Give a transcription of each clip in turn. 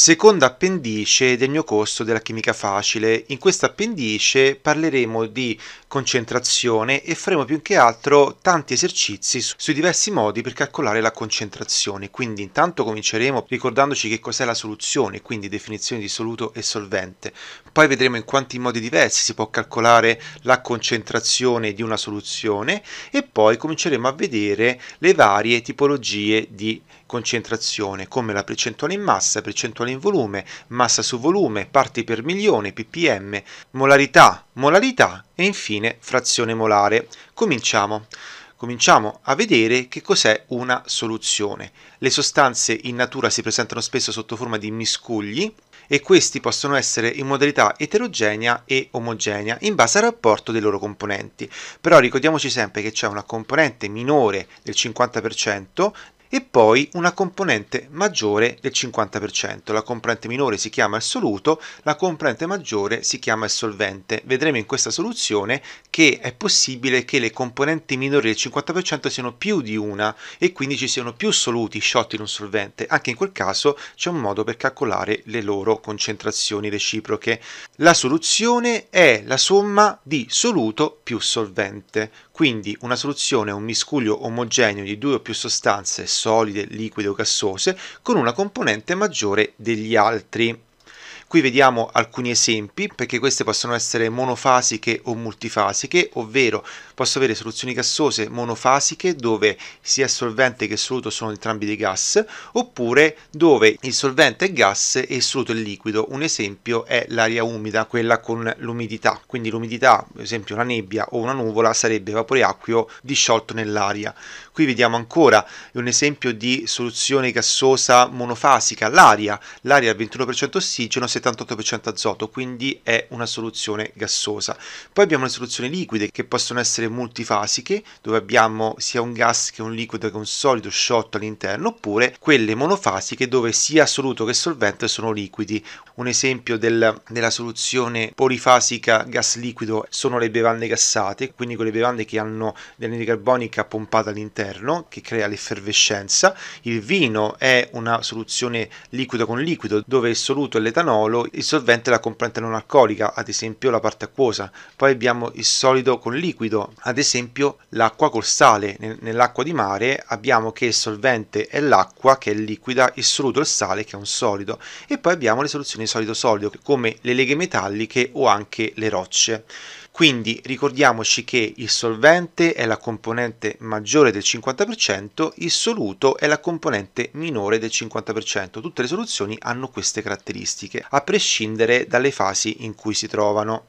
Seconda appendice del mio corso della chimica facile. In questa appendice parleremo di concentrazione e faremo più che altro tanti esercizi sui diversi modi per calcolare la concentrazione. Quindi intanto cominceremo ricordandoci che cos'è la soluzione, quindi definizione di soluto e solvente. Poi vedremo in quanti modi diversi si può calcolare la concentrazione di una soluzione e poi cominceremo a vedere le varie tipologie di concentrazione, come la percentuale in massa, percentuale in volume, massa su volume, parti per milione, ppm, molarità, molarità e infine frazione molare. Cominciamo cominciamo a vedere che cos'è una soluzione. Le sostanze in natura si presentano spesso sotto forma di miscugli e questi possono essere in modalità eterogenea e omogenea in base al rapporto dei loro componenti. Però ricordiamoci sempre che c'è una componente minore del 50% e poi una componente maggiore del 50%. La componente minore si chiama il soluto, la componente maggiore si chiama il solvente. Vedremo in questa soluzione che è possibile che le componenti minori del 50% siano più di una e quindi ci siano più soluti sciotti in un solvente. Anche in quel caso c'è un modo per calcolare le loro concentrazioni reciproche. La soluzione è la somma di soluto più solvente. Quindi una soluzione è un miscuglio omogeneo di due o più sostanze solide, liquide o gassose con una componente maggiore degli altri. Qui vediamo alcuni esempi perché queste possono essere monofasiche o multifasiche, ovvero posso avere soluzioni gassose monofasiche dove sia solvente che soluto sono entrambi dei gas, oppure dove il solvente è gas e il soluto è liquido. Un esempio è l'aria umida, quella con l'umidità. Quindi l'umidità, ad esempio una nebbia o una nuvola, sarebbe vapore acqueo disciolto nell'aria. Qui vediamo ancora un esempio di soluzione gassosa monofasica, l'aria, l'aria al 21% ossigeno, 78% azoto, quindi è una soluzione gassosa. Poi abbiamo le soluzioni liquide che possono essere multifasiche, dove abbiamo sia un gas che un liquido che un solido sciolto all'interno, oppure quelle monofasiche dove sia assoluto che solvente sono liquidi. Un esempio del, della soluzione polifasica gas liquido sono le bevande gassate, quindi quelle bevande che hanno dell'anidride carbonica pompata all'interno, che crea l'effervescenza. Il vino è una soluzione liquida con liquido, dove il soluto è l'etanolo alcolo, il solvente è la componente non alcolica, ad esempio la parte acquosa. Poi abbiamo il solido con liquido, ad esempio l'acqua col sale. Nell'acqua di mare abbiamo che il solvente è l'acqua che è liquida, il soluto è il sale che è un solido. E poi abbiamo le soluzioni solido-solido, come le leghe metalliche o anche le rocce. Quindi ricordiamoci che il solvente è la componente maggiore del 50%, il soluto è la componente minore del 50%. Tutte le soluzioni hanno queste caratteristiche, a prescindere dalle fasi in cui si trovano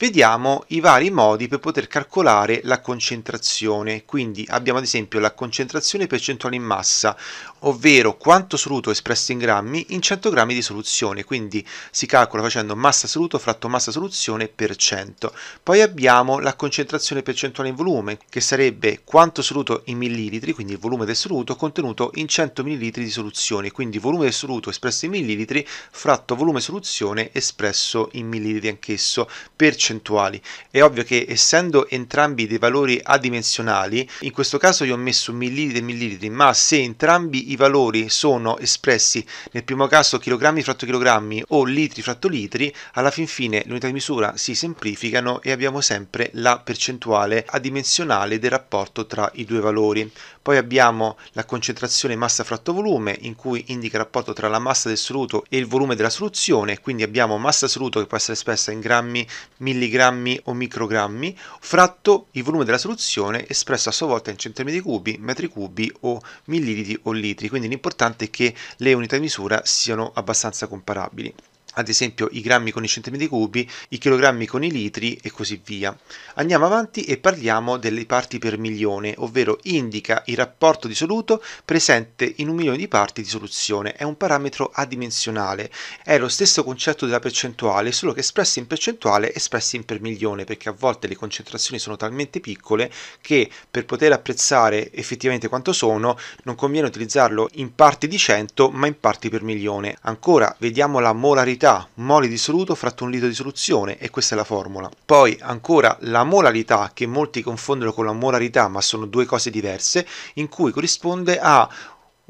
vediamo i vari modi per poter calcolare la concentrazione. Quindi abbiamo ad esempio la concentrazione percentuale in massa, ovvero quanto soluto espresso in grammi in 100 grammi di soluzione, quindi si calcola facendo massa soluto fratto massa soluzione per 100. Poi abbiamo la concentrazione percentuale in volume, che sarebbe quanto soluto in millilitri, quindi il volume del soluto contenuto in 100 millilitri di soluzione, quindi volume del soluto espresso in millilitri fratto volume soluzione espresso in millilitri anch'esso per 100 percentuali. È ovvio che essendo entrambi dei valori adimensionali, in questo caso io ho messo millilitri e millilitri, ma se entrambi i valori sono espressi nel primo caso chilogrammi fratto chilogrammi o litri fratto litri, alla fin fine le unità di misura si semplificano e abbiamo sempre la percentuale adimensionale del rapporto tra i due valori. Poi abbiamo la concentrazione massa fratto volume in cui indica il rapporto tra la massa del soluto e il volume della soluzione, quindi abbiamo massa assoluto che può essere espressa in grammi, millilitri milligrammi o microgrammi, fratto il volume della soluzione espresso a sua volta in centimetri cubi, metri cubi o millilitri o litri, quindi l'importante è che le unità di misura siano abbastanza comparabili ad esempio i grammi con i centimetri cubi, i chilogrammi con i litri e così via. Andiamo avanti e parliamo delle parti per milione, ovvero indica il rapporto di soluto presente in un milione di parti di soluzione. È un parametro adimensionale, è lo stesso concetto della percentuale, solo che espresso in percentuale espresso in per milione, perché a volte le concentrazioni sono talmente piccole che per poter apprezzare effettivamente quanto sono non conviene utilizzarlo in parti di 100 ma in parti per milione. Ancora, vediamo la molarità molarità, moli di soluto fratto un litro di soluzione e questa è la formula. Poi ancora la molarità che molti confondono con la molarità ma sono due cose diverse in cui corrisponde a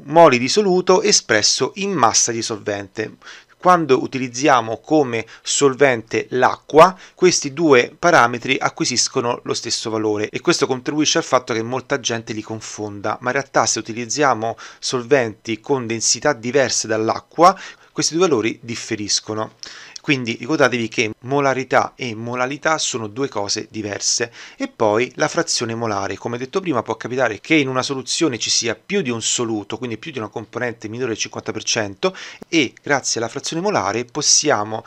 moli di soluto espresso in massa di solvente quando utilizziamo come solvente l'acqua, questi due parametri acquisiscono lo stesso valore e questo contribuisce al fatto che molta gente li confonda, ma in realtà se utilizziamo solventi con densità diverse dall'acqua, questi due valori differiscono. Quindi ricordatevi che molarità e molalità sono due cose diverse. E poi la frazione molare, come detto prima, può capitare che in una soluzione ci sia più di un soluto, quindi più di una componente minore del 50%, e grazie alla frazione molare possiamo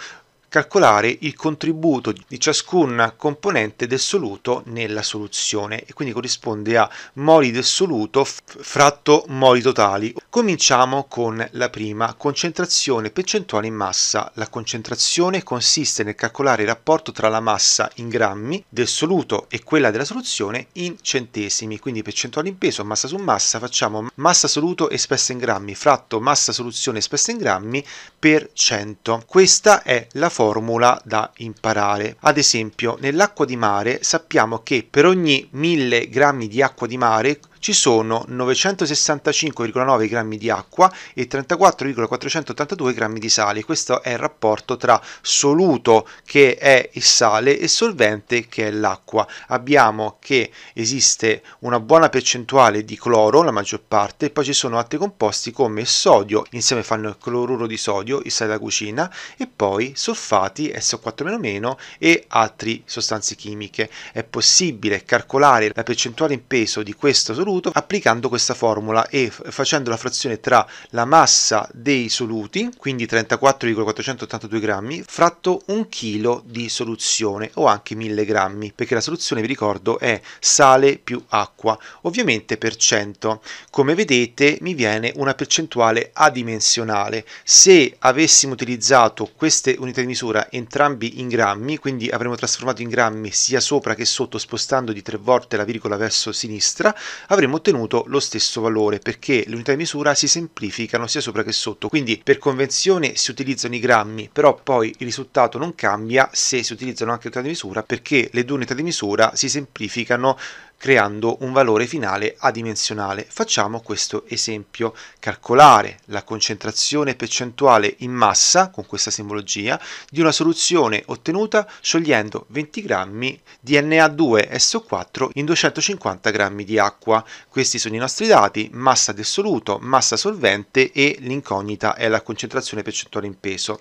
calcolare il contributo di ciascun componente del soluto nella soluzione e quindi corrisponde a moli del soluto fratto moli totali. Cominciamo con la prima, concentrazione percentuale in massa. La concentrazione consiste nel calcolare il rapporto tra la massa in grammi del soluto e quella della soluzione in centesimi, quindi percentuale in peso, massa su massa, facciamo massa soluto espressa in grammi fratto massa soluzione espressa in grammi per 100. Questa è la forma formula da imparare. Ad esempio, nell'acqua di mare sappiamo che per ogni 1000 grammi di acqua di mare ci sono 965,9 grammi di acqua e 34,482 grammi di sale. Questo è il rapporto tra soluto che è il sale e solvente che è l'acqua. Abbiamo che esiste una buona percentuale di cloro, la maggior parte, e poi ci sono altri composti come il sodio, insieme fanno il cloruro di sodio, il sale da cucina e poi solfati, SO4- e altre sostanze chimiche. È possibile calcolare la percentuale in peso di questo soluto soluto applicando questa formula e facendo la frazione tra la massa dei soluti, quindi 34,482 grammi, fratto un chilo di soluzione o anche 1000 grammi, perché la soluzione, vi ricordo, è sale più acqua, ovviamente per cento. Come vedete mi viene una percentuale adimensionale. Se avessimo utilizzato queste unità di misura entrambi in grammi, quindi avremmo trasformato in grammi sia sopra che sotto spostando di tre volte la virgola verso sinistra, avremmo avremmo ottenuto lo stesso valore perché le unità di misura si semplificano sia sopra che sotto. Quindi per convenzione si utilizzano i grammi, però poi il risultato non cambia se si utilizzano anche le unità di misura perché le due unità di misura si semplificano creando un valore finale adimensionale. Facciamo questo esempio. Calcolare la concentrazione percentuale in massa, con questa simbologia, di una soluzione ottenuta sciogliendo 20 grammi di Na2SO4 in 250 grammi di acqua. Questi sono i nostri dati, massa del soluto, massa solvente e l'incognita è la concentrazione percentuale in peso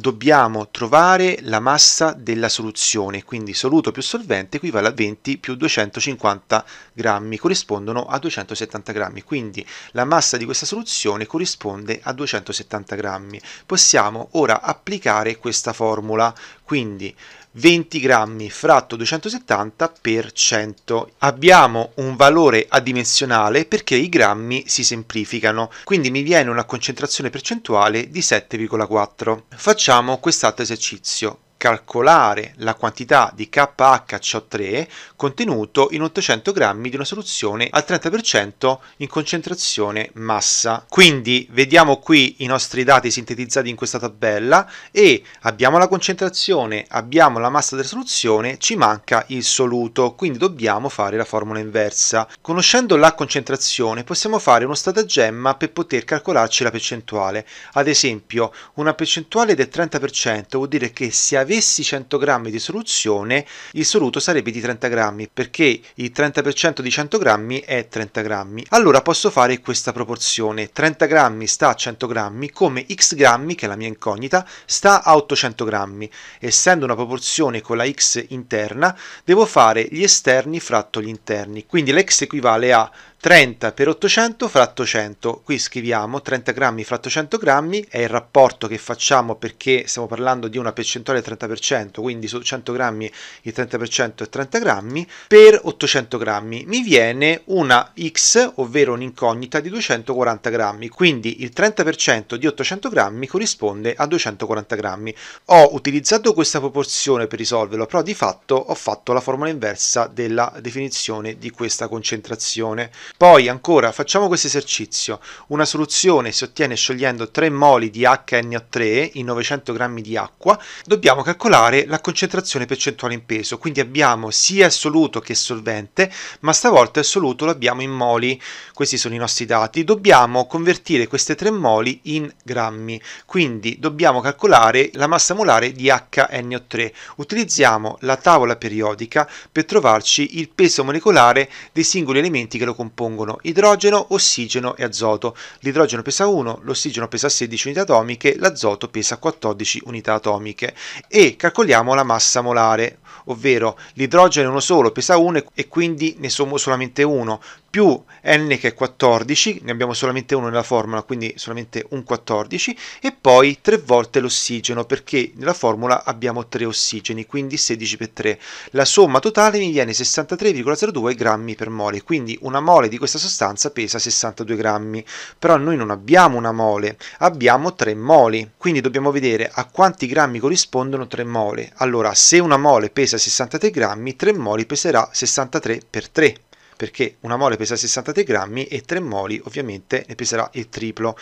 dobbiamo trovare la massa della soluzione, quindi soluto più solvente equivale a 20 più 250 grammi, corrispondono a 270 grammi, quindi la massa di questa soluzione corrisponde a 270 grammi. Possiamo ora applicare questa formula, quindi 20 grammi fratto 270 per 100. Abbiamo un valore adimensionale perché i grammi si semplificano, quindi mi viene una concentrazione percentuale di 7,4. Facciamo quest'altro esercizio calcolare la quantità di KHCO3 contenuto in 800 g di una soluzione al 30% in concentrazione massa. Quindi vediamo qui i nostri dati sintetizzati in questa tabella e abbiamo la concentrazione, abbiamo la massa della soluzione, ci manca il soluto, quindi dobbiamo fare la formula inversa. Conoscendo la concentrazione possiamo fare uno stratagemma per poter calcolarci la percentuale. Ad esempio, una percentuale del 30% vuol dire che se avete avessi 100 grammi di soluzione, il soluto sarebbe di 30 grammi, perché il 30% di 100 grammi è 30 grammi. Allora posso fare questa proporzione, 30 grammi sta a 100 grammi, come x grammi, che è la mia incognita, sta a 800 grammi. Essendo una proporzione con la x interna, devo fare gli esterni fratto gli interni, quindi l'x equivale a 30 per 800 fratto 100, qui scriviamo 30 grammi fratto 100 grammi, è il rapporto che facciamo perché stiamo parlando di una percentuale del 30%, quindi su 100 grammi il 30% è 30 grammi, per 800 grammi mi viene una x, ovvero un'incognita di 240 grammi, quindi il 30% di 800 grammi corrisponde a 240 grammi. Ho utilizzato questa proporzione per risolverlo, però di fatto ho fatto la formula inversa della definizione di questa concentrazione. Poi ancora facciamo questo esercizio. Una soluzione si ottiene sciogliendo 3 moli di HNO3 in 900 g di acqua. Dobbiamo calcolare la concentrazione percentuale in peso, quindi abbiamo sia assoluto che solvente, ma stavolta il soluto lo abbiamo in moli. Questi sono i nostri dati. Dobbiamo convertire queste 3 moli in grammi, quindi dobbiamo calcolare la massa molare di HNO3. Utilizziamo la tavola periodica per trovarci il peso molecolare dei singoli elementi che lo compongono compongono idrogeno, ossigeno e azoto. L'idrogeno pesa 1, l'ossigeno pesa 16 unità atomiche, l'azoto pesa 14 unità atomiche e calcoliamo la massa molare, ovvero l'idrogeno è uno solo, pesa 1 e quindi ne sommo solamente uno, più n che è 14, ne abbiamo solamente uno nella formula, quindi solamente un 14, e poi 3 volte l'ossigeno, perché nella formula abbiamo 3 ossigeni, quindi 16 per 3. La somma totale mi viene 63,02 grammi per mole, quindi una mole di questa sostanza pesa 62 grammi, però noi non abbiamo una mole, abbiamo 3 moli, quindi dobbiamo vedere a quanti grammi corrispondono 3 mole. Allora, se una mole pesa 63 grammi, 3 moli peserà 63 per 3 perché una mole pesa 63 grammi e 3 moli ovviamente ne peserà il triplo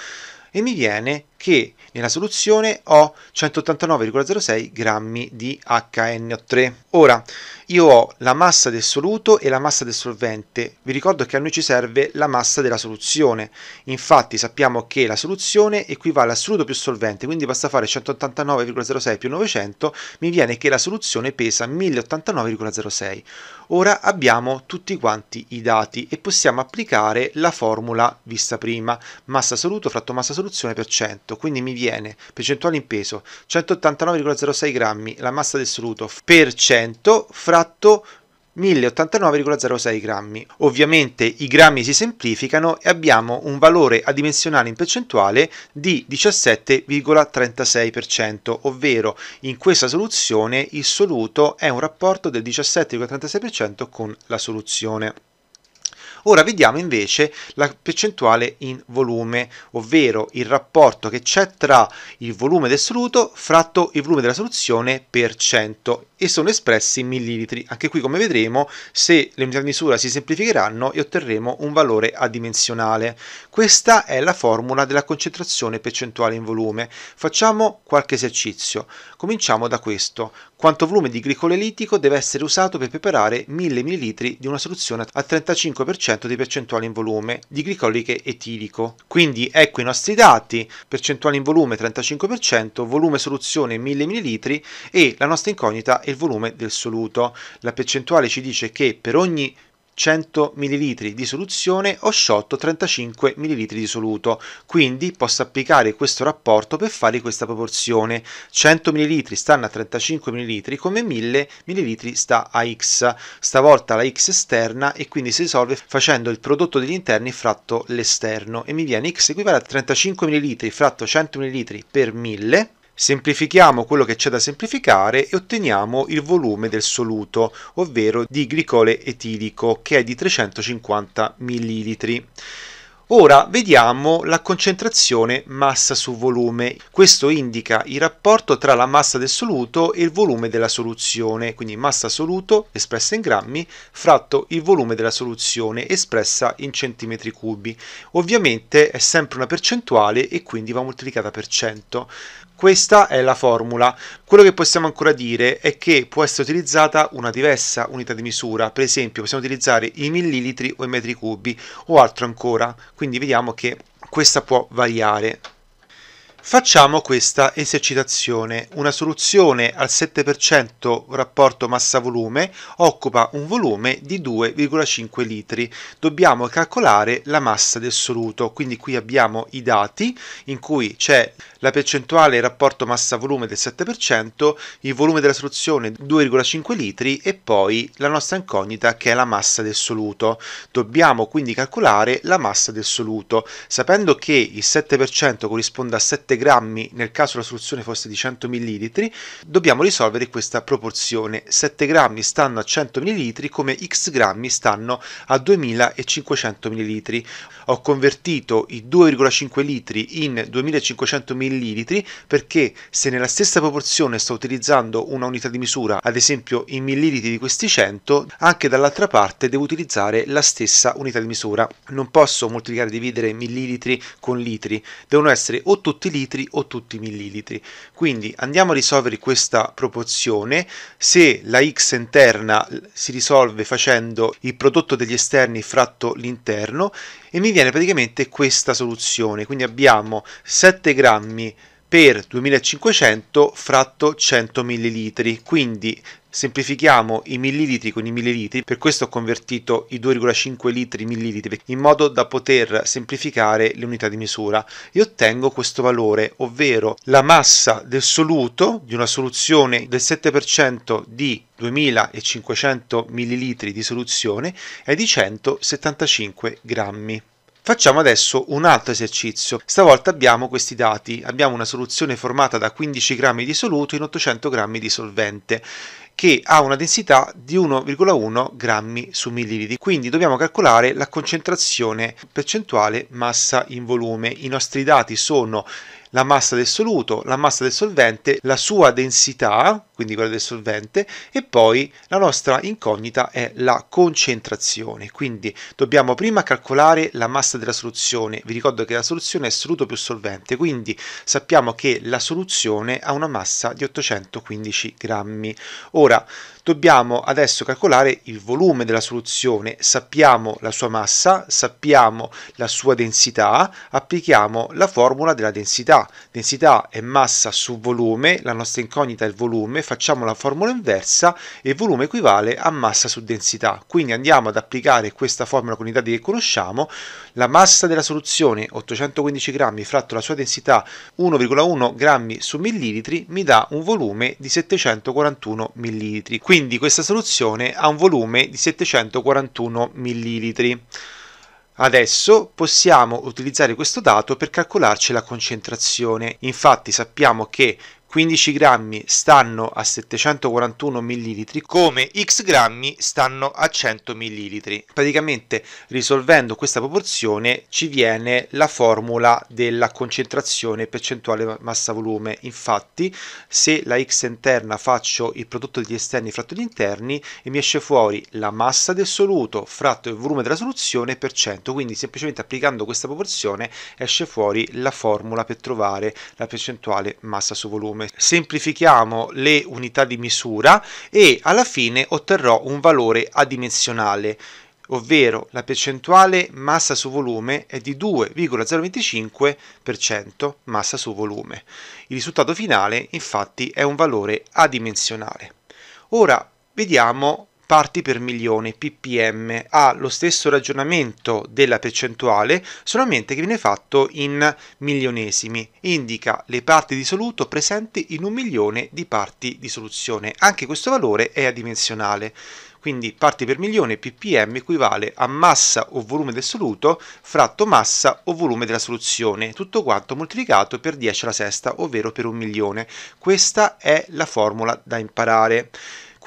e mi viene che nella soluzione ho 189,06 grammi di HNO3. Ora, io ho la massa del soluto e la massa del solvente. Vi ricordo che a noi ci serve la massa della soluzione. Infatti sappiamo che la soluzione equivale a soluto più solvente, quindi basta fare 189,06 più 900, mi viene che la soluzione pesa 1089,06. Ora abbiamo tutti quanti i dati e possiamo applicare la formula vista prima, massa soluto fratto massa soluzione per 100 fatto, quindi mi viene percentuale in peso 189,06 grammi la massa del soluto per 100 fratto 1089,06 grammi. Ovviamente i grammi si semplificano e abbiamo un valore adimensionale in percentuale di 17,36%, ovvero in questa soluzione il soluto è un rapporto del 17,36% con la soluzione. Ora vediamo invece la percentuale in volume, ovvero il rapporto che c'è tra il volume del soluto fratto il volume della soluzione per 100 e sono espressi in millilitri. Anche qui come vedremo se le unità di misura si semplificheranno e otterremo un valore adimensionale. Questa è la formula della concentrazione percentuale in volume. Facciamo qualche esercizio. Cominciamo da questo. Quanto volume di glicole litico deve essere usato per preparare 1000 ml di una soluzione a 35% di percentuale in volume di glicoliche etilico. Quindi ecco i nostri dati, percentuale in volume 35%, volume soluzione 1000 ml e la nostra incognita è il volume del soluto. La percentuale ci dice che per ogni 100 ml di soluzione ho sciolto 35 ml di soluto, quindi posso applicare questo rapporto per fare questa proporzione. 100 ml stanno a 35 ml come 1000 ml sta a X, stavolta la X esterna e quindi si risolve facendo il prodotto degli interni fratto l'esterno e mi viene X equivale a 35 ml fratto 100 ml per 1000 Semplifichiamo quello che c'è da semplificare e otteniamo il volume del soluto, ovvero di glicole etilico, che è di 350 ml. Ora vediamo la concentrazione massa su volume. Questo indica il rapporto tra la massa del soluto e il volume della soluzione, quindi massa soluto espressa in grammi fratto il volume della soluzione espressa in centimetri cubi. Ovviamente è sempre una percentuale e quindi va moltiplicata per 100. Questa è la formula. Quello che possiamo ancora dire è che può essere utilizzata una diversa unità di misura, per esempio possiamo utilizzare i millilitri o i metri cubi o altro ancora, quindi vediamo che questa può variare. Facciamo questa esercitazione. Una soluzione al 7% rapporto massa-volume occupa un volume di 2,5 litri. Dobbiamo calcolare la massa del soluto, quindi qui abbiamo i dati in cui c'è la percentuale rapporto massa-volume del 7%, il volume della soluzione 2,5 litri e poi la nostra incognita che è la massa del soluto. Dobbiamo quindi calcolare la massa del soluto. Sapendo che il 7% corrisponde a 7 grammi nel caso la soluzione fosse di 100 ml, dobbiamo risolvere questa proporzione. 7 grammi stanno a 100 ml come x grammi stanno a 2500 ml. Ho convertito i 2,5 litri in 2500 ml perché se nella stessa proporzione sto utilizzando una unità di misura, ad esempio in millilitri di questi 100, anche dall'altra parte devo utilizzare la stessa unità di misura. Non posso moltiplicare e dividere millilitri con litri, devono essere o tutti litri millilitri o tutti i millilitri. Quindi andiamo a risolvere questa proporzione. Se la x interna si risolve facendo il prodotto degli esterni fratto l'interno e mi viene praticamente questa soluzione. Quindi abbiamo 7 grammi per 2500 fratto 100 millilitri, quindi Semplifichiamo i millilitri con i millilitri, per questo ho convertito i 2,5 litri in millilitri, in modo da poter semplificare le unità di misura e ottengo questo valore, ovvero la massa del soluto di una soluzione del 7% di 2500 millilitri di soluzione è di 175 grammi. Facciamo adesso un altro esercizio. Stavolta abbiamo questi dati. Abbiamo una soluzione formata da 15 g di soluto in 800 g di solvente che ha una densità di 1,1 grammi su millilitri. Quindi dobbiamo calcolare la concentrazione percentuale massa in volume. I nostri dati sono la massa del soluto, la massa del solvente, la sua densità, quindi quella del solvente, e poi la nostra incognita è la concentrazione. Quindi dobbiamo prima calcolare la massa della soluzione. Vi ricordo che la soluzione è soluto più solvente, quindi sappiamo che la soluzione ha una massa di 815 grammi. Ora, dobbiamo adesso calcolare il volume della soluzione, sappiamo la sua massa, sappiamo la sua densità, applichiamo la formula della densità. Densità è massa su volume, la nostra incognita è il volume, facciamo la formula inversa e volume equivale a massa su densità. Quindi andiamo ad applicare questa formula con i dati che conosciamo, la massa della soluzione 815 grammi fratto la sua densità 1,1 grammi su millilitri mi dà un volume di 741 millilitri. Quindi quindi questa soluzione ha un volume di 741 millilitri. Adesso possiamo utilizzare questo dato per calcolarci la concentrazione. Infatti sappiamo che 15 grammi stanno a 741 millilitri come x grammi stanno a 100 millilitri. Praticamente risolvendo questa proporzione ci viene la formula della concentrazione percentuale massa volume. Infatti, se la x interna faccio il prodotto degli esterni fratto gli interni e mi esce fuori la massa del soluto fratto il volume della soluzione per 100, quindi semplicemente applicando questa proporzione esce fuori la formula per trovare la percentuale massa su volume come semplifichiamo le unità di misura e alla fine otterrò un valore adimensionale ovvero la percentuale massa su volume è di 2,025% massa su volume. Il risultato finale infatti è un valore adimensionale. Ora vediamo parti per milione ppm ha lo stesso ragionamento della percentuale solamente che viene fatto in milionesimi indica le parti di soluto presenti in un milione di parti di soluzione anche questo valore è adimensionale quindi parti per milione ppm equivale a massa o volume del soluto fratto massa o volume della soluzione, tutto quanto moltiplicato per 10 alla sesta, ovvero per un milione. Questa è la formula da imparare.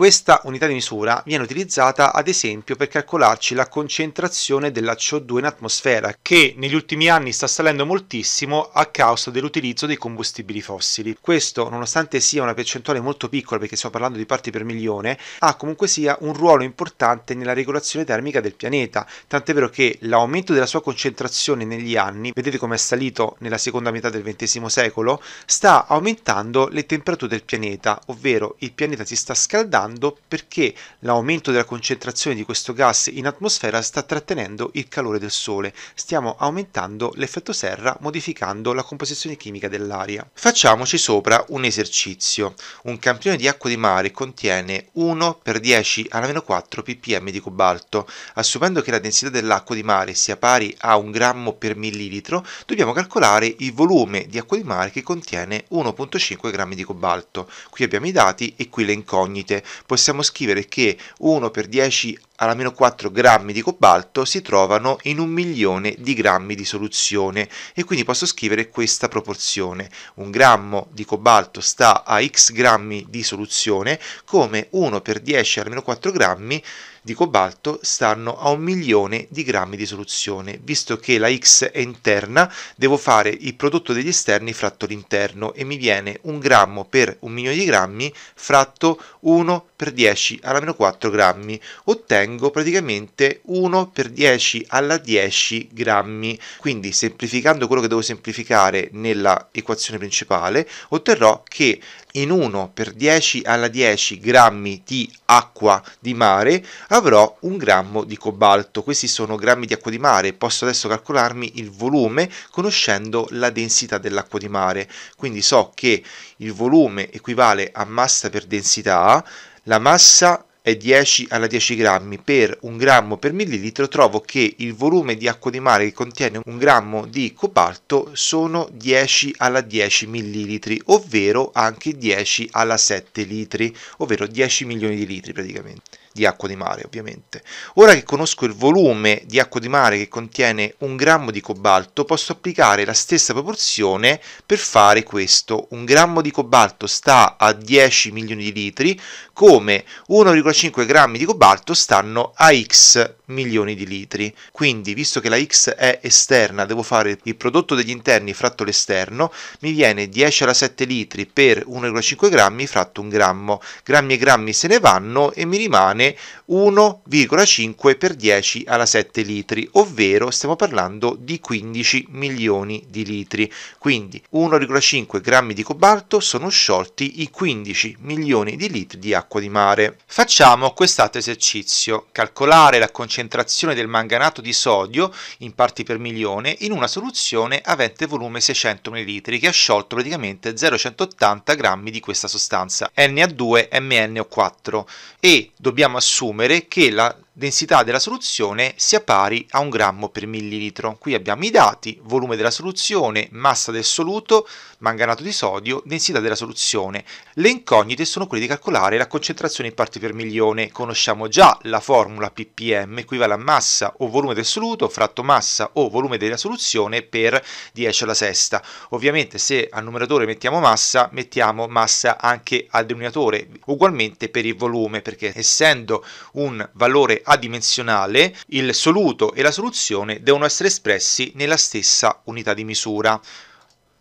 Questa unità di misura viene utilizzata ad esempio per calcolarci la concentrazione della CO2 in atmosfera, che negli ultimi anni sta salendo moltissimo a causa dell'utilizzo dei combustibili fossili. Questo, nonostante sia una percentuale molto piccola, perché stiamo parlando di parti per milione, ha comunque sia un ruolo importante nella regolazione termica del pianeta, tant'è vero che l'aumento della sua concentrazione negli anni, vedete come è salito nella seconda metà del XX secolo, sta aumentando le temperature del pianeta, ovvero il pianeta si sta scaldando quando? Perché l'aumento della concentrazione di questo gas in atmosfera sta trattenendo il calore del Sole, stiamo aumentando l'effetto serra modificando la composizione chimica dell'aria. Facciamoci sopra un esercizio. Un campione di acqua di mare contiene 1 per 10 alla meno 4 ppm di cobalto. Assumendo che la densità dell'acqua di mare sia pari a 1 grammo per millilitro, dobbiamo calcolare il volume di acqua di mare che contiene 1.5 grammi di cobalto. Qui abbiamo i dati e qui le incognite possiamo scrivere che 1 per 10 alla meno 4 grammi di cobalto si trovano in un milione di grammi di soluzione e quindi posso scrivere questa proporzione. Un grammo di cobalto sta a x grammi di soluzione come 1 per 10 alla meno 4 grammi di cobalto stanno a un milione di grammi di soluzione. Visto che la x è interna, devo fare il prodotto degli esterni fratto l'interno e mi viene un grammo per un milione di grammi fratto 1 per 10 alla meno 4 grammi, ottengo praticamente 1 per 10 alla 10 grammi. Quindi semplificando quello che devo semplificare nella equazione principale, otterrò che in 1 per 10 alla 10 grammi di acqua di mare avrò un grammo di cobalto. Questi sono grammi di acqua di mare. Posso adesso calcolarmi il volume conoscendo la densità dell'acqua di mare. Quindi so che il volume equivale a massa per densità la massa è 10 alla 10 grammi per un grammo per millilitro trovo che il volume di acqua di mare che contiene un grammo di cobalto sono 10 alla 10 millilitri ovvero anche 10 alla 7 litri ovvero 10 milioni di litri praticamente di acqua di mare ovviamente. Ora che conosco il volume di acqua di mare che contiene un grammo di cobalto, posso applicare la stessa proporzione per fare questo. Un grammo di cobalto sta a 10 milioni di litri, come 1,5 grammi di cobalto stanno a x milioni di litri. Quindi, visto che la x è esterna, devo fare il prodotto degli interni fratto l'esterno, mi viene 10 alla 7 litri per 1,5 grammi fratto un grammo. Grammi e grammi se ne vanno e mi rimane bene 1,5 per 10 alla 7 litri, ovvero stiamo parlando di 15 milioni di litri. Quindi 1,5 grammi di cobalto sono sciolti i 15 milioni di litri di acqua di mare. Facciamo quest'altro esercizio, calcolare la concentrazione del manganato di sodio in parti per milione in una soluzione avente volume 600 ml che ha sciolto praticamente 0,180 grammi di questa sostanza Na2MNO4 e dobbiamo dobbiamo assumere che la densità della soluzione sia pari a un grammo per millilitro. Qui abbiamo i dati, volume della soluzione, massa del soluto, manganato di sodio, densità della soluzione. Le incognite sono quelle di calcolare la concentrazione in parti per milione. Conosciamo già la formula ppm, equivale a massa o volume del soluto fratto massa o volume della soluzione per 10 alla sesta. Ovviamente se al numeratore mettiamo massa, mettiamo massa anche al denominatore, ugualmente per il volume, perché essendo un valore adimensionale, il soluto e la soluzione devono essere espressi nella stessa unità di misura.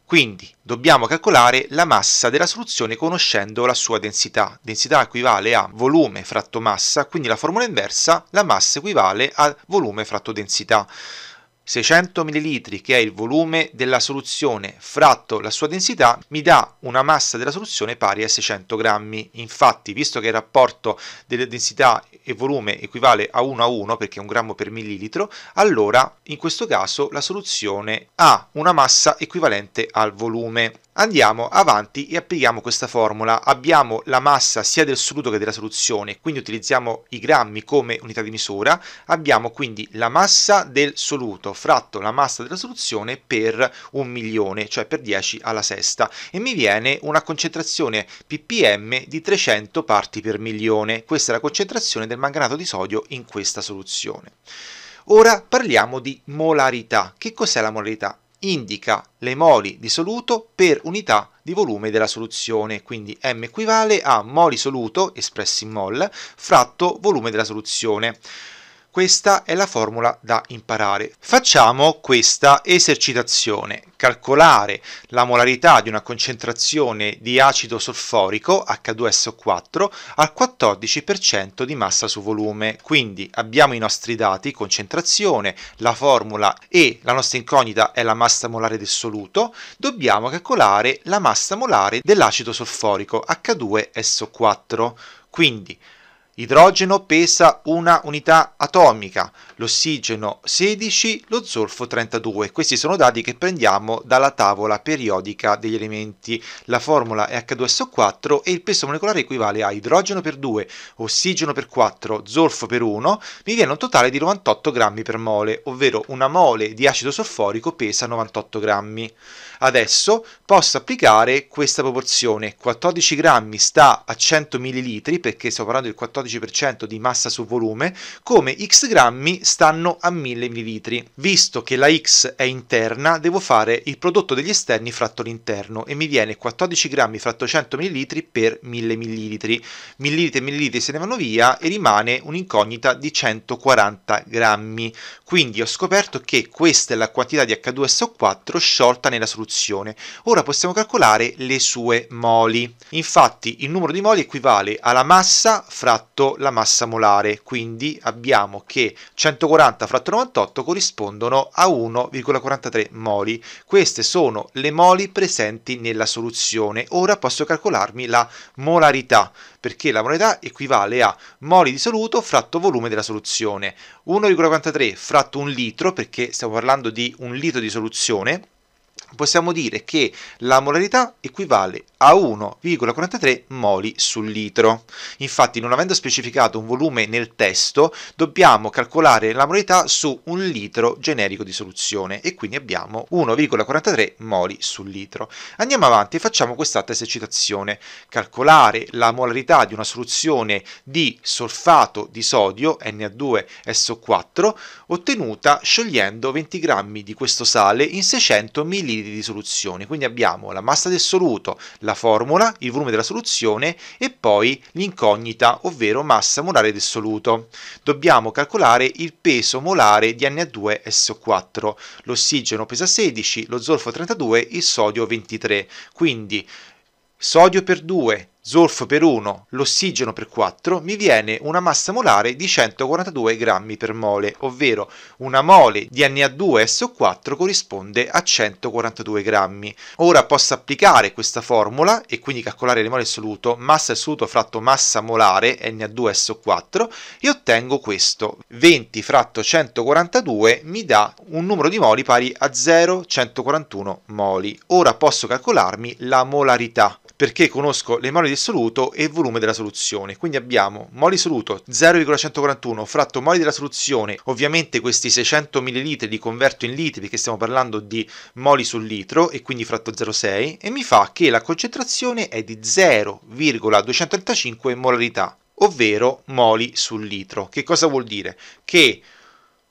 Quindi dobbiamo calcolare la massa della soluzione conoscendo la sua densità. Densità equivale a volume fratto massa, quindi la formula inversa, la massa equivale a volume fratto densità. 600 ml, che è il volume della soluzione fratto la sua densità, mi dà una massa della soluzione pari a 600 grammi. Infatti, visto che il rapporto della densità e volume equivale a 1 a 1, perché è un grammo per millilitro, allora in questo caso la soluzione ha una massa equivalente al volume. Andiamo avanti e applichiamo questa formula. Abbiamo la massa sia del soluto che della soluzione, quindi utilizziamo i grammi come unità di misura. Abbiamo quindi la massa del soluto fratto la massa della soluzione per un milione, cioè per 10 alla sesta, e mi viene una concentrazione ppm di 300 parti per milione. Questa è la concentrazione del manganato di sodio in questa soluzione. Ora parliamo di molarità. Che cos'è la molarità? indica le moli di soluto per unità di volume della soluzione, quindi m equivale a moli soluto espressi in mol fratto volume della soluzione. Questa è la formula da imparare. Facciamo questa esercitazione. Calcolare la molarità di una concentrazione di acido solforico H2SO4 al 14% di massa su volume. Quindi abbiamo i nostri dati, concentrazione, la formula e la nostra incognita è la massa molare del soluto. Dobbiamo calcolare la massa molare dell'acido solforico H2SO4. Quindi Idrogeno pesa una unità atomica, l'ossigeno 16, lo zolfo 32. Questi sono dati che prendiamo dalla tavola periodica degli elementi. La formula è H2SO4 e il peso molecolare equivale a idrogeno per 2, ossigeno per 4, zolfo per 1, mi viene un totale di 98 grammi per mole, ovvero una mole di acido solforico pesa 98 grammi adesso posso applicare questa proporzione 14 grammi sta a 100 ml perché sto parlando del 14% di massa su volume come x grammi stanno a 1000 ml visto che la x è interna devo fare il prodotto degli esterni fratto l'interno e mi viene 14 grammi fratto 100 ml per 1000 ml millilitri e millilitri se ne vanno via e rimane un'incognita di 140 grammi quindi ho scoperto che questa è la quantità di H2SO4 sciolta nella soluzione soluzione. Ora possiamo calcolare le sue moli. Infatti il numero di moli equivale alla massa fratto la massa molare, quindi abbiamo che 140 fratto 98 corrispondono a 1,43 moli. Queste sono le moli presenti nella soluzione. Ora posso calcolarmi la molarità, perché la molarità equivale a moli di soluto fratto volume della soluzione. 1,43 fratto un litro, perché stiamo parlando di un litro di soluzione, possiamo dire che la molarità equivale a 1,43 moli sul litro. Infatti, non avendo specificato un volume nel testo, dobbiamo calcolare la molarità su un litro generico di soluzione e quindi abbiamo 1,43 moli sul litro. Andiamo avanti e facciamo quest'altra esercitazione. Calcolare la molarità di una soluzione di solfato di sodio Na2SO4 ottenuta sciogliendo 20 g di questo sale in 600 ml di, di, soluzioni. Quindi abbiamo la massa del soluto, la formula, il volume della soluzione e poi l'incognita, ovvero massa molare del soluto. Dobbiamo calcolare il peso molare di Na2SO4. L'ossigeno pesa 16, lo zolfo 32, il sodio 23. Quindi sodio per 2, zolfo per 1, l'ossigeno per 4, mi viene una massa molare di 142 grammi per mole, ovvero una mole di Na2SO4 corrisponde a 142 grammi. Ora posso applicare questa formula e quindi calcolare le mole assoluto, massa assoluto fratto massa molare Na2SO4 e ottengo questo. 20 fratto 142 mi dà un numero di moli pari a 0,141 moli. Ora posso calcolarmi la molarità perché conosco le moli di soluto e il volume della soluzione. Quindi abbiamo moli soluto 0,141 fratto moli della soluzione, ovviamente questi 600 ml li converto in litri perché stiamo parlando di moli sul litro e quindi fratto 0,6 e mi fa che la concentrazione è di 0,235 molarità ovvero moli sul litro. Che cosa vuol dire? Che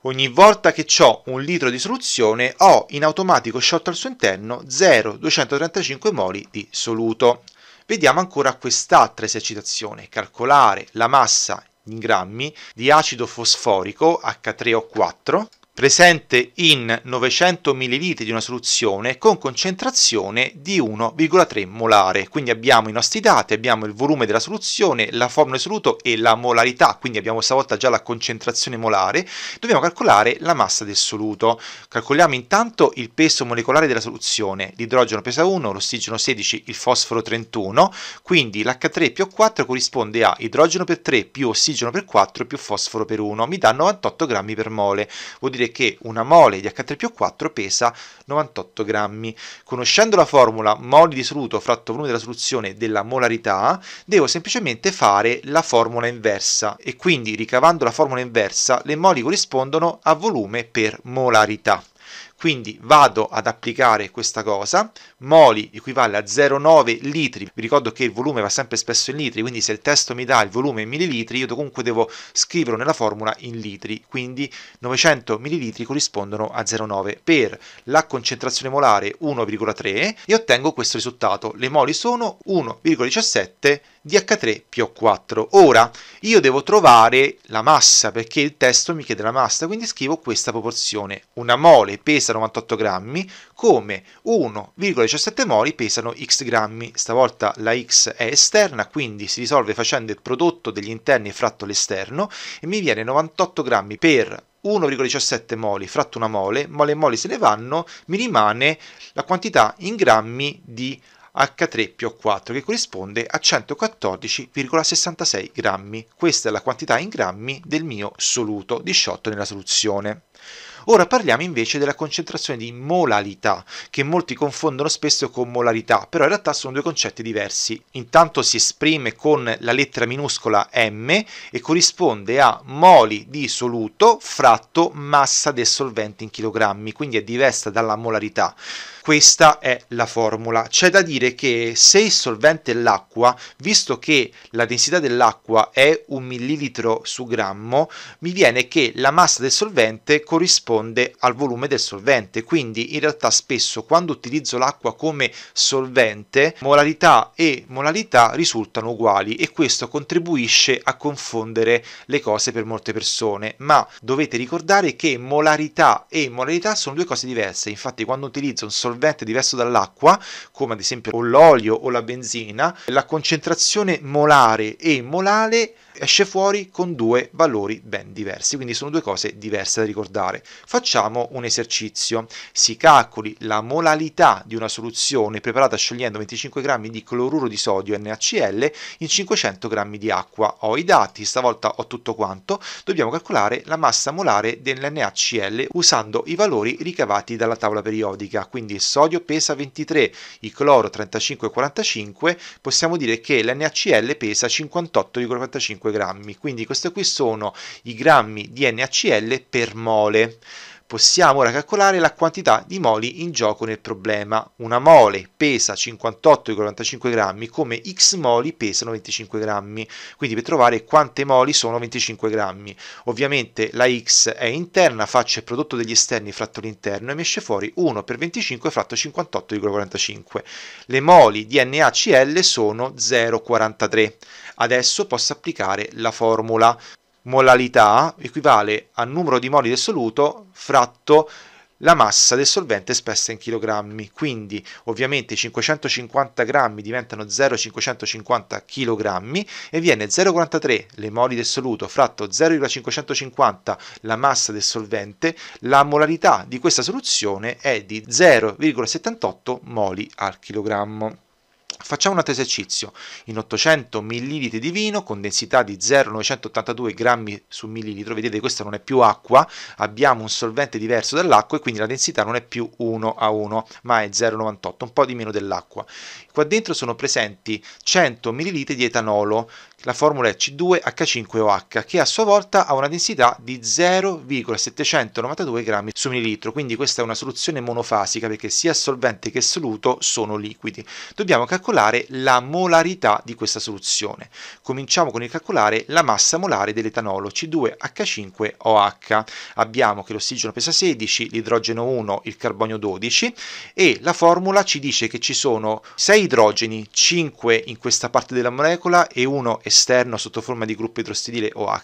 Ogni volta che ho un litro di soluzione ho in automatico sciolto al suo interno 0,235 moli di soluto. Vediamo ancora quest'altra esercitazione, calcolare la massa in grammi di acido fosforico H3O4 presente in 900 ml di una soluzione con concentrazione di 1,3 molare. Quindi abbiamo i nostri dati, abbiamo il volume della soluzione, la formula di soluto e la molarità, quindi abbiamo stavolta già la concentrazione molare. Dobbiamo calcolare la massa del soluto. Calcoliamo intanto il peso molecolare della soluzione, l'idrogeno pesa 1, l'ossigeno 16, il fosforo 31, quindi l'H3 più 4 corrisponde a idrogeno per 3 più ossigeno per 4 più fosforo per 1, mi dà 98 grammi per mole. Vuol dire che una mole di H3PO4 pesa 98 grammi. Conoscendo la formula moli di soluto fratto volume della soluzione della molarità, devo semplicemente fare la formula inversa e quindi ricavando la formula inversa le moli corrispondono a volume per molarità. Quindi vado ad applicare questa cosa, moli equivale a 0,9 litri, vi ricordo che il volume va sempre spesso in litri, quindi se il testo mi dà il volume in millilitri, io comunque devo scriverlo nella formula in litri, quindi 900 millilitri corrispondono a 0,9 per la concentrazione molare 1,3 e ottengo questo risultato, le moli sono 1,17 dh 3 più 4 Ora io devo trovare la massa perché il testo mi chiede la massa, quindi scrivo questa proporzione. Una mole pesa 98 grammi come 17 moli pesano x grammi, stavolta la x è esterna, quindi si risolve facendo il prodotto degli interni fratto l'esterno e mi viene 98 grammi per 1,17 moli fratto una mole, mole e moli se ne vanno, mi rimane la quantità in grammi di H3PO4 che corrisponde a 114,66 grammi. Questa è la quantità in grammi del mio soluto disciolto nella soluzione. Ora parliamo invece della concentrazione di molalità, che molti confondono spesso con molarità, però in realtà sono due concetti diversi. Intanto si esprime con la lettera minuscola m e corrisponde a moli di soluto fratto massa del solvente in chilogrammi, quindi è diversa dalla molarità questa è la formula. C'è da dire che se il solvente è l'acqua, visto che la densità dell'acqua è un millilitro su grammo, mi viene che la massa del solvente corrisponde al volume del solvente, quindi in realtà spesso quando utilizzo l'acqua come solvente, molarità e molarità risultano uguali e questo contribuisce a confondere le cose per molte persone, ma dovete ricordare che molarità e molarità sono due cose diverse, infatti quando utilizzo un solvente solvente diverso dall'acqua, come ad esempio l'olio o la benzina, la concentrazione molare e molale esce fuori con due valori ben diversi, quindi sono due cose diverse da ricordare. Facciamo un esercizio, si calcoli la molalità di una soluzione preparata sciogliendo 25 g di cloruro di sodio NaCl in 500 g di acqua. Ho i dati, stavolta ho tutto quanto, dobbiamo calcolare la massa molare dell'NaCl usando i valori ricavati dalla tavola periodica, quindi il sodio pesa 23, il cloro 35,45, possiamo dire che l'NaCl pesa 58,45 grammi, quindi questi qui sono i grammi di NaCl per mole. Possiamo ora calcolare la quantità di moli in gioco nel problema. Una mole pesa 58,45 grammi come x moli pesano 25 grammi, quindi per trovare quante moli sono 25 grammi. Ovviamente la x è interna, faccio il prodotto degli esterni fratto l'interno e mi esce fuori 1 per 25 fratto 58,45. Le moli di NaCl sono 0,43. Adesso posso applicare la formula molalità equivale al numero di moli del soluto fratto la massa del solvente espressa in chilogrammi, quindi ovviamente 550 grammi diventano 0,550 kg e viene 0,43 le moli del soluto fratto 0,550 la massa del solvente, la molarità di questa soluzione è di 0,78 moli al chilogrammo. Facciamo un altro esercizio. In 800 ml di vino con densità di 0,982 grammi su millilitro, vedete questa non è più acqua, abbiamo un solvente diverso dall'acqua e quindi la densità non è più 1 a 1 ma è 0,98, un po' di meno dell'acqua. Qua dentro sono presenti 100 ml di etanolo, la formula è C2H5OH che a sua volta ha una densità di 0,792 grammi su millilitro, quindi questa è una soluzione monofasica perché sia solvente che soluto sono liquidi. Dobbiamo calcolare calcolare la molarità di questa soluzione. Cominciamo con il calcolare la massa molare dell'etanolo C2H5OH. Abbiamo che l'ossigeno pesa 16, l'idrogeno 1, il carbonio 12 e la formula ci dice che ci sono 6 idrogeni, 5 in questa parte della molecola e 1 esterno sotto forma di gruppo idrostidile OH.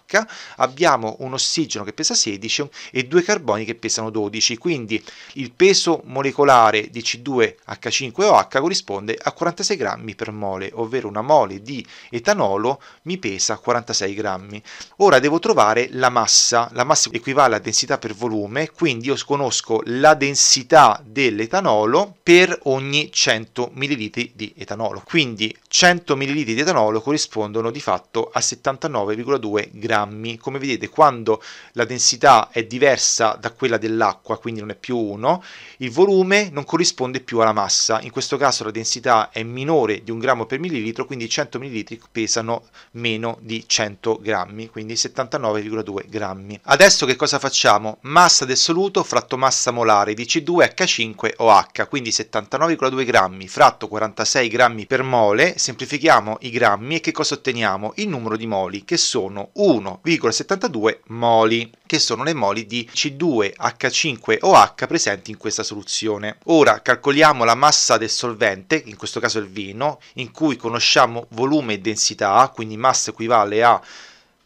Abbiamo un ossigeno che pesa 16 e due carboni che pesano 12, quindi il peso molecolare di C2H5OH corrisponde a 46 grammi per mole, ovvero una mole di etanolo mi pesa 46 grammi. Ora devo trovare la massa, la massa equivale a densità per volume, quindi io conosco la densità dell'etanolo per ogni 100 ml di etanolo. Quindi 100 ml di etanolo corrispondono di fatto a 79,2 grammi. Come vedete, quando la densità è diversa da quella dell'acqua, quindi non è più 1, il volume non corrisponde più alla massa. In questo caso la densità è minore minore di un grammo per millilitro, quindi 100 millilitri pesano meno di 100 grammi, quindi 79,2 grammi. Adesso che cosa facciamo? Massa del soluto fratto massa molare di C2H5OH, quindi 79,2 grammi fratto 46 grammi per mole, semplifichiamo i grammi e che cosa otteniamo? Il numero di moli, che sono 1,72 moli, che sono le moli di C2H5OH presenti in questa soluzione. Ora calcoliamo la massa del solvente, in questo caso il vino, in cui conosciamo volume e densità, quindi massa equivale a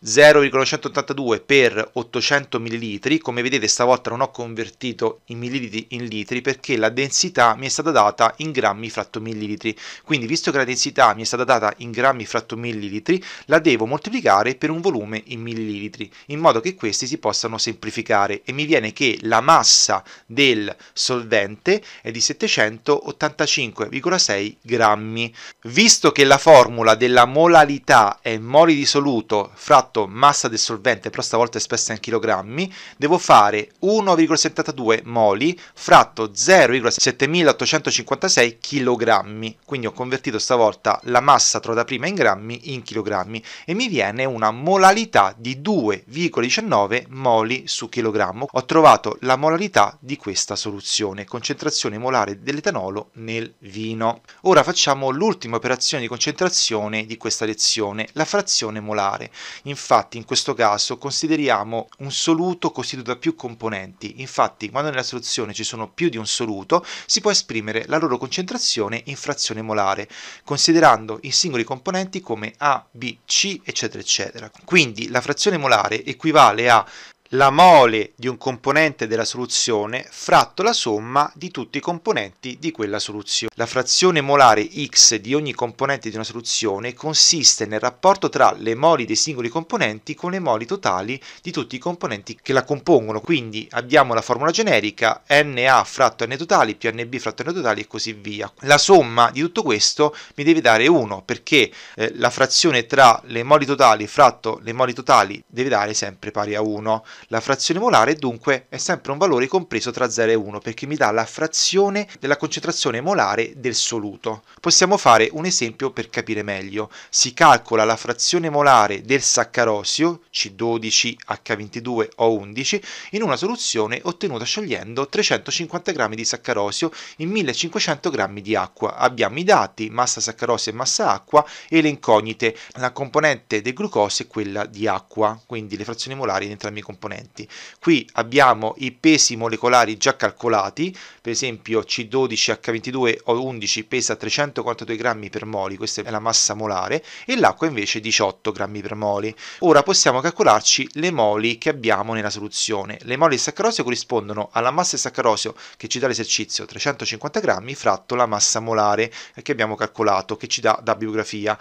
0,182 per 800 ml come vedete stavolta non ho convertito i millilitri in litri perché la densità mi è stata data in grammi fratto millilitri quindi visto che la densità mi è stata data in grammi fratto millilitri la devo moltiplicare per un volume in millilitri in modo che questi si possano semplificare e mi viene che la massa del solvente è di 785,6 grammi visto che la formula della molalità è moli di soluto fratto fatto massa del solvente, però stavolta espressa in chilogrammi, devo fare 1,72 moli fratto 0,7856 chilogrammi. Quindi ho convertito stavolta la massa trovata prima in grammi in chilogrammi e mi viene una molalità di 2,19 moli su chilogrammo. Ho trovato la molalità di questa soluzione, concentrazione molare dell'etanolo nel vino. Ora facciamo l'ultima operazione di concentrazione di questa lezione, la frazione molare. Infatti infatti in questo caso consideriamo un soluto costituito da più componenti, infatti quando nella soluzione ci sono più di un soluto si può esprimere la loro concentrazione in frazione molare, considerando i singoli componenti come A, B, C, eccetera, eccetera. Quindi la frazione molare equivale a la mole di un componente della soluzione fratto la somma di tutti i componenti di quella soluzione. La frazione molare x di ogni componente di una soluzione consiste nel rapporto tra le moli dei singoli componenti con le moli totali di tutti i componenti che la compongono. Quindi abbiamo la formula generica Na fratto N totali più NB fratto N totali e così via. La somma di tutto questo mi deve dare 1 perché eh, la frazione tra le moli totali fratto le moli totali deve dare sempre pari a 1. La frazione molare dunque è sempre un valore compreso tra 0 e 1 perché mi dà la frazione della concentrazione molare del soluto. Possiamo fare un esempio per capire meglio. Si calcola la frazione molare del saccarosio C12H22O11 in una soluzione ottenuta sciogliendo 350 g di saccarosio in 1500 g di acqua. Abbiamo i dati, massa saccarosio e massa acqua e le incognite, la componente del glucosio è quella di acqua, quindi le frazioni molari di entrambi i componenti componenti. Qui abbiamo i pesi molecolari già calcolati, per esempio C12H22O11 pesa 342 grammi per moli, questa è la massa molare, e l'acqua invece 18 grammi per moli. Ora possiamo calcolarci le moli che abbiamo nella soluzione. Le moli di saccarosio corrispondono alla massa di saccarosio che ci dà l'esercizio 350 grammi fratto la massa molare che abbiamo calcolato, che ci dà da bibliografia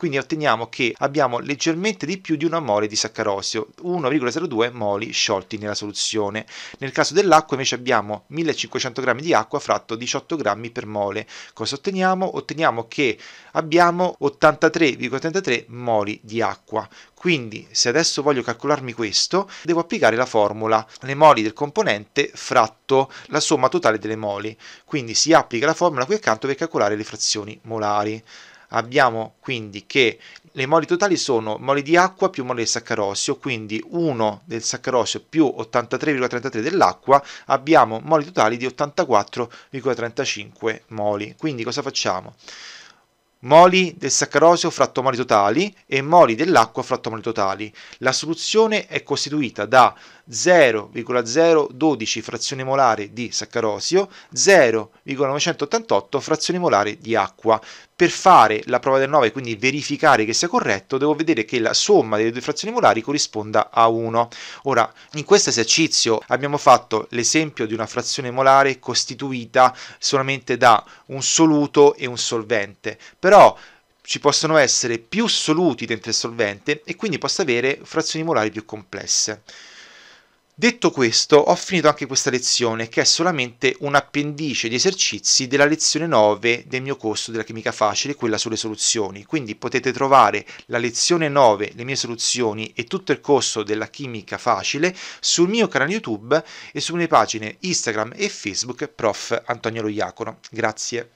quindi otteniamo che abbiamo leggermente di più di una mole di saccarosio, 1,02 moli sciolti nella soluzione. Nel caso dell'acqua invece abbiamo 1500 g di acqua fratto 18 g per mole. Cosa otteniamo? Otteniamo che abbiamo 83,33 moli di acqua. Quindi se adesso voglio calcolarmi questo, devo applicare la formula le moli del componente fratto la somma totale delle moli. Quindi si applica la formula qui accanto per calcolare le frazioni molari. Abbiamo quindi che le moli totali sono moli di acqua più moli di saccarosio, quindi 1 del saccarosio più 83,33 dell'acqua, abbiamo moli totali di 84,35 moli. Quindi cosa facciamo? moli del saccarosio fratto moli totali e moli dell'acqua fratto moli totali. La soluzione è costituita da 0,012 frazione molare di saccarosio, 0,988 frazione molare di acqua. Per fare la prova del 9, e quindi verificare che sia corretto, devo vedere che la somma delle due frazioni molari corrisponda a 1. Ora, in questo esercizio abbiamo fatto l'esempio di una frazione molare costituita solamente da un soluto e un solvente, però ci possono essere più soluti dentro il solvente e quindi posso avere frazioni molari più complesse. Detto questo, ho finito anche questa lezione, che è solamente un appendice di esercizi della lezione 9 del mio corso della chimica facile, quella sulle soluzioni. Quindi potete trovare la lezione 9, le mie soluzioni e tutto il corso della chimica facile sul mio canale YouTube e sulle mie pagine Instagram e Facebook Prof. Antonio Lo Iacono. Grazie.